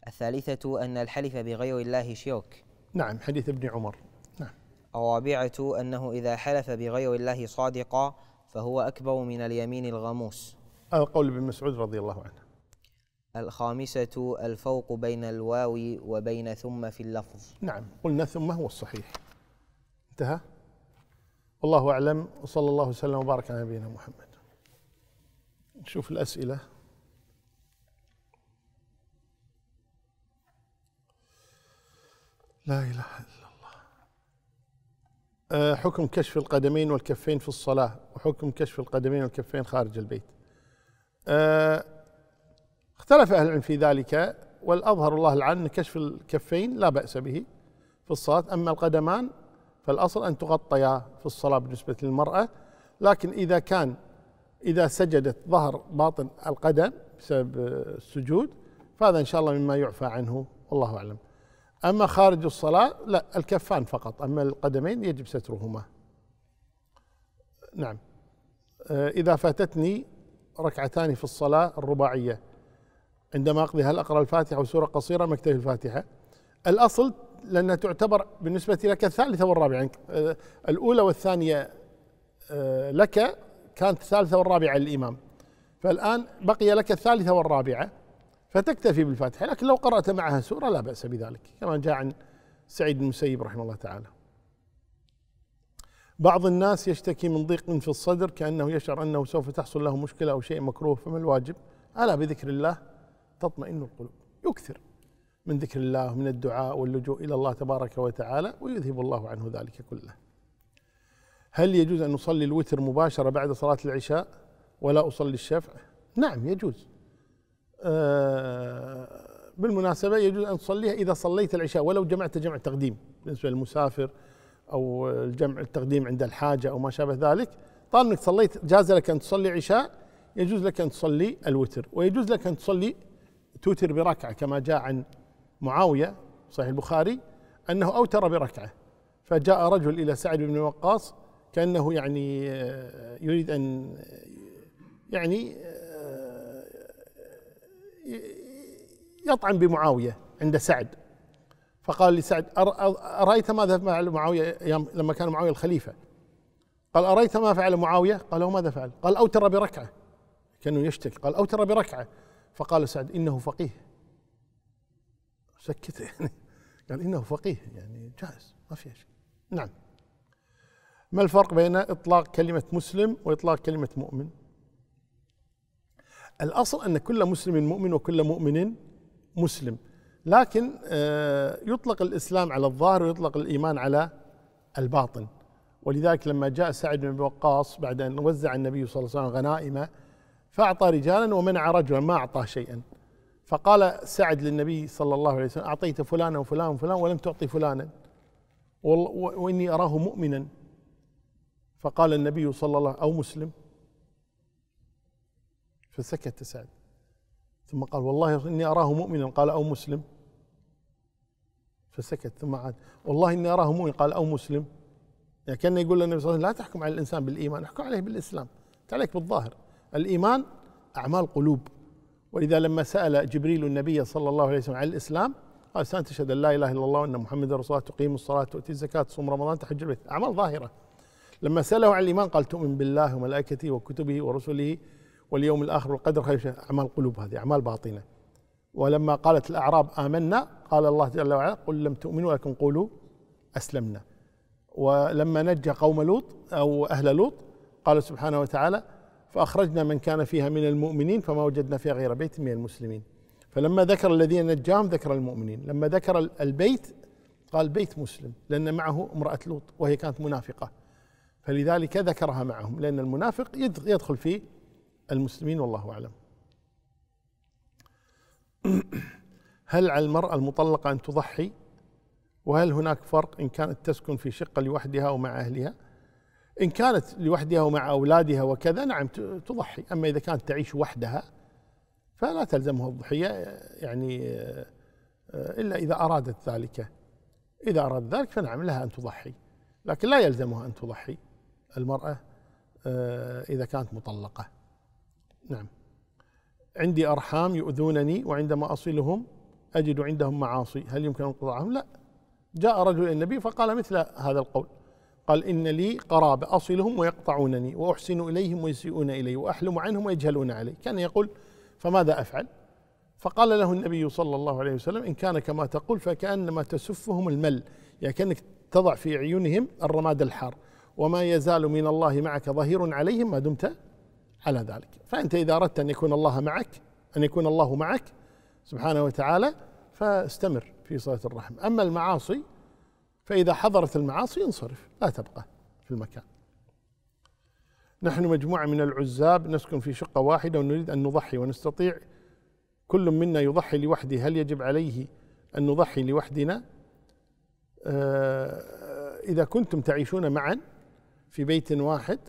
الثالثة أن الحلف بغير الله شرك نعم حديث ابن عمر نعم الرابعة أنه إذا حلف بغير الله صادقا فهو أكبر من اليمين الغموس هذا قول ابن مسعود رضي الله عنه الخامسة الفوق بين الواو وبين ثم في اللفظ نعم قلنا ثم هو الصحيح انتهى والله أعلم وصلى الله وسلم وبارك على نبينا محمد نشوف الأسئلة لا إله إلا الله آه، حكم كشف القدمين والكفين في الصلاة وحكم كشف القدمين والكفين خارج البيت آه، اختلف أهل العلم في ذلك والأظهر الله العن كشف الكفين لا بأس به في الصلاة أما القدمان فالأصل أن تغطيا في الصلاة بالنسبة للمرأة لكن إذا كان إذا سجدت ظهر باطن القدم بسبب السجود فهذا إن شاء الله مما يعفى عنه والله أعلم أما خارج الصلاة لا الكفان فقط أما القدمين يجب سترهما نعم آه، إذا فاتتني ركعتان في الصلاة الرباعية عندما أقضي هل أقرأ الفاتحة وسورة قصيرة ما أكتفي الفاتحة الأصل لأنها تعتبر بالنسبة لك الثالثة والرابعة يعني آه، الأولى والثانية آه، لك كانت الثالثة والرابعة للإمام فالآن بقي لك الثالثة والرابعة فتكتفي بالفاتحة لكن لو قرأت معها سورة لا بأس بذلك كما جاء عن سعيد بن المسيب رحمه الله تعالى بعض الناس يشتكي من ضيق في الصدر كأنه يشعر أنه سوف تحصل له مشكلة أو شيء مكروه فما الواجب ألا بذكر الله تطمئن القلوب يكثر من ذكر الله من الدعاء واللجوء إلى الله تبارك وتعالى ويذهب الله عنه ذلك كله هل يجوز أن نصلي الوتر مباشرة بعد صلاة العشاء ولا أصلي الشفع نعم يجوز آه، بالمناسبة يجوز أن تصليها إذا صليت العشاء ولو جمعت جمع تقديم بالنسبة للمسافر أو الجمع التقديم عند الحاجة أو ما شابه ذلك طالما أنك صليت جاز لك أن تصلي عشاء يجوز لك أن تصلي الوتر ويجوز لك أن تصلي توتر بركعة كما جاء عن معاوية صحيح البخاري أنه أوتر بركعة فجاء رجل إلى سعد بن وقاص كأنه يعني آه، يريد أن يعني آه، يطعن بمعاوية عند سعد فقال لسعد أرأيت ماذا فعل معاوية لما كان معاوية الخليفة قال أرأيت ما فعل معاوية قال له ماذا فعل قال أوتر بركعة كأنه يشتكي قال أوتر بركعة فقال سعد إنه فقيه سكته يعني قال إنه فقيه يعني جاهز ما فيها شيء نعم ما الفرق بين إطلاق كلمة مسلم وإطلاق كلمة مؤمن الأصل أن كل مسلم مؤمن وكل مؤمن مسلم لكن آه، يطلق الإسلام على الظاهر ويطلق الإيمان على الباطن ولذلك لما جاء سعد بن وقاص بعد أن وزع النبي صلى الله عليه وسلم غنائمه فأعطى رجالا ومنع رجلا ما أعطاه شيئا فقال سعد للنبي صلى الله عليه وسلم أعطيت فلانا وفلان وفلان ولم تعطي فلانا وإني أراه مؤمنا فقال النبي صلى الله أو مسلم فسكت سعد ثم قال والله إني أراه مؤمنا قال أو مسلم فسكت ثم عاد والله إني أراه مؤمنا قال أو مسلم يعني كان يقول للنبي صلى الله عليه وسلم لا تحكم على الإنسان بالإيمان احكم عليه بالإسلام تعليك بالظاهر الإيمان أعمال قلوب ولذا لما سأل جبريل النبي صلى الله عليه وسلم عن الإسلام قال سأن تشهد أن لا إله إلا الله وأن محمدا رسول الله تقيم الصلاة تؤتي الزكاة تصوم رمضان تحج البيت أعمال ظاهرة لما سأله عن الإيمان قال تؤمن بالله وملائكته وكتبه ورسله واليوم الآخر والقدر خير أعمال قلوب هذه أعمال باطنة ولما قالت الأعراب آمنا قال الله جل وعلا قل لم تؤمنوا ولكن قولوا أسلمنا ولما نجى قوم لوط أو أهل لوط قال سبحانه وتعالى فأخرجنا من كان فيها من المؤمنين فما وجدنا فيها غير بيت من المسلمين فلما ذكر الذين نجاهم ذكر المؤمنين لما ذكر البيت قال بيت مسلم لأن معه امرأة لوط وهي كانت منافقة فلذلك ذكرها معهم لأن المنافق يدخل في المسلمين والله أعلم هل على المرأة المطلقة أن تضحي وهل هناك فرق إن كانت تسكن في شقة لوحدها ومع أهلها إن كانت لوحدها ومع أولادها وكذا نعم تضحي أما إذا كانت تعيش وحدها فلا تلزمها الضحية يعني آه، إلا إذا أرادت ذلك إذا أراد ذلك فنعم لها أن تضحي لكن لا يلزمها أن تضحي المرأة آه، إذا كانت مطلقة نعم عندي أرحام يؤذونني وعندما أصلهم أجد عندهم معاصي هل يمكن انقطاعهم لا جاء رجل إلى النبي فقال مثل هذا القول قال إن لي قرابة أصلهم ويقطعونني وأحسن إليهم ويسيئون إلي وأحلم عنهم ويجهلون علي كان يقول فماذا أفعل فقال له النبي صلى الله عليه وسلم إن كان كما تقول فكأنما تسفهم المل يعني كأنك تضع في عيونهم الرماد الحار وما يزال من الله معك ظهير عليهم ما دمت على ذلك فأنت إذا أردت أن يكون الله معك أن يكون الله معك سبحانه وتعالى فاستمر في صلة الرحم أما المعاصي فإذا حضرت المعاصي انصرف لا تبقى في المكان نحن مجموعة من العزاب نسكن في شقة واحدة ونريد أن نضحي ونستطيع كل منا يضحي لوحده هل يجب عليه أن نضحي لوحدنا آه، إذا كنتم تعيشون معا في بيت واحد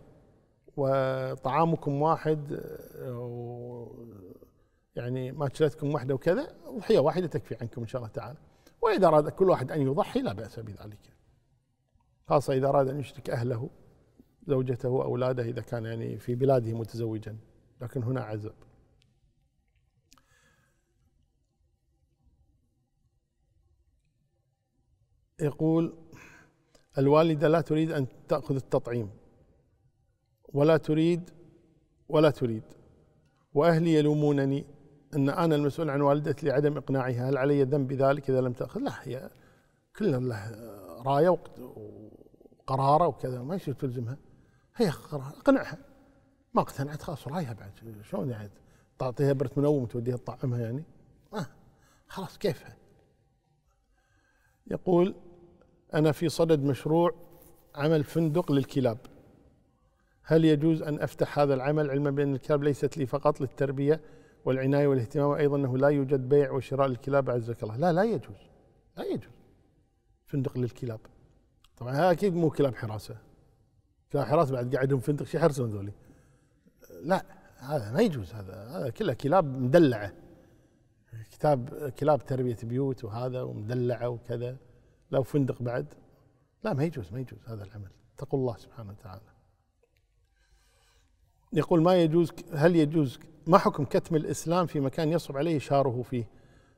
وطعامكم واحد آه، و يعني ماكلتكم واحده وكذا ضحيه واحده تكفي عنكم ان شاء الله تعالى واذا اراد كل واحد ان يضحي لا باس بذلك خاصه اذا اراد ان يشرك اهله زوجته واولاده اذا كان يعني في بلاده متزوجا لكن هنا عزب يقول الوالده لا تريد ان تاخذ التطعيم ولا تريد ولا تريد وأهلي يلومونني أن أنا المسؤول عن والدتي لعدم إقناعها هل علي ذنب بذلك إذا لم تأخذ لا هي كلنا له راية وقرارة وكذا ما يصير تلزمها هي اقنعها ما اقتنعت خلاص رايها بعد شلون يعني تعطيها برت منوم وتوديها تطعمها يعني آه خلاص كيفها يقول أنا في صدد مشروع عمل فندق للكلاب هل يجوز أن أفتح هذا العمل علما بأن الكلاب ليست لي فقط للتربية والعناية والاهتمام وأيضا أنه لا يوجد بيع وشراء للكلاب عزك الله لا لا يجوز لا يجوز فندق للكلاب طبعا هذا أكيد مو كلاب حراسة كلاب حراسة بعد قاعدهم فندق شي حرسون ذولي لا هذا ما يجوز هذا هذا كله كلاب مدلعة كتاب كلاب تربية بيوت وهذا ومدلعة وكذا لو فندق بعد لا ما يجوز ما يجوز هذا العمل اتقوا الله سبحانه وتعالى يقول ما يجوز هل يجوز ما حكم كتم الإسلام في مكان يصعب عليه شاره فيه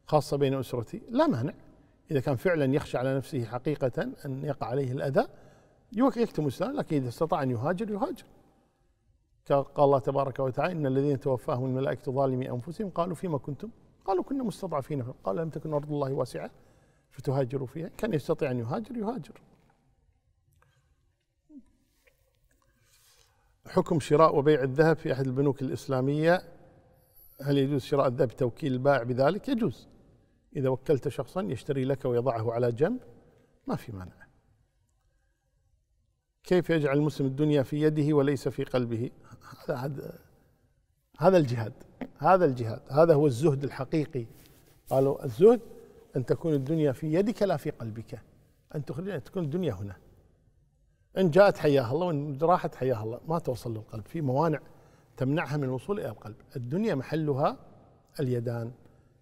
خاصة بين أسرتي لا مانع إذا كان فعلا يخشى على نفسه حقيقة أن يقع عليه الأذى يكتم الإسلام لكن إذا استطاع أن يهاجر يهاجر قال الله تبارك وتعالى إن الذين توفاهم الملائكة ظالمي أنفسهم قالوا فيما كنتم قالوا كنا مستضعفين قال لم تكن أرض الله واسعة فتهاجروا فيها كان يستطيع أن يهاجر يهاجر حكم شراء وبيع الذهب في أحد البنوك الإسلامية هل يجوز شراء الذهب بتوكيل البائع بذلك؟ يجوز إذا وكلت شخصا يشتري لك ويضعه على جنب ما في مانع كيف يجعل المسلم الدنيا في يده وليس في قلبه هذا هذا هذا الجهاد هذا الجهاد هذا هو الزهد الحقيقي قالوا الزهد أن تكون الدنيا في يدك لا في قلبك أن تخرج أن تكون الدنيا هنا ان جاءت حياها الله وان راحت حياها الله ما توصل للقلب في موانع تمنعها من الوصول الى القلب الدنيا محلها اليدان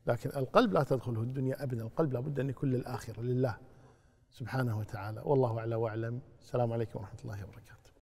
لكن القلب لا تدخله الدنيا ابدا القلب لابد ان يكون للاخره لله سبحانه وتعالى والله اعلى واعلم السلام عليكم ورحمه الله وبركاته